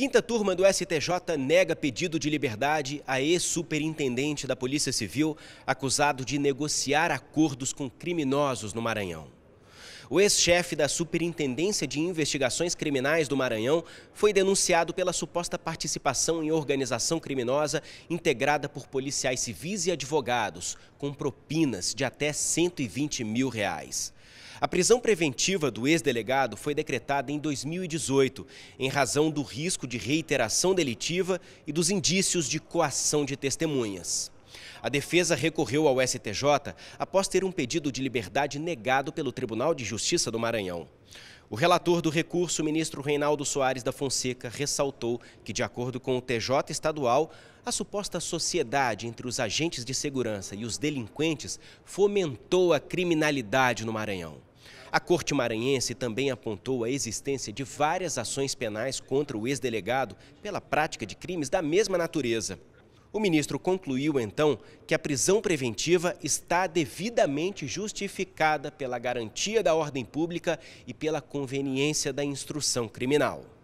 Quinta turma do STJ nega pedido de liberdade a ex-superintendente da Polícia Civil acusado de negociar acordos com criminosos no Maranhão. O ex-chefe da Superintendência de Investigações Criminais do Maranhão foi denunciado pela suposta participação em organização criminosa integrada por policiais civis e advogados, com propinas de até 120 mil reais. A prisão preventiva do ex-delegado foi decretada em 2018, em razão do risco de reiteração delitiva e dos indícios de coação de testemunhas. A defesa recorreu ao STJ após ter um pedido de liberdade negado pelo Tribunal de Justiça do Maranhão. O relator do recurso, ministro Reinaldo Soares da Fonseca, ressaltou que, de acordo com o TJ estadual, a suposta sociedade entre os agentes de segurança e os delinquentes fomentou a criminalidade no Maranhão. A Corte Maranhense também apontou a existência de várias ações penais contra o ex-delegado pela prática de crimes da mesma natureza. O ministro concluiu então que a prisão preventiva está devidamente justificada pela garantia da ordem pública e pela conveniência da instrução criminal.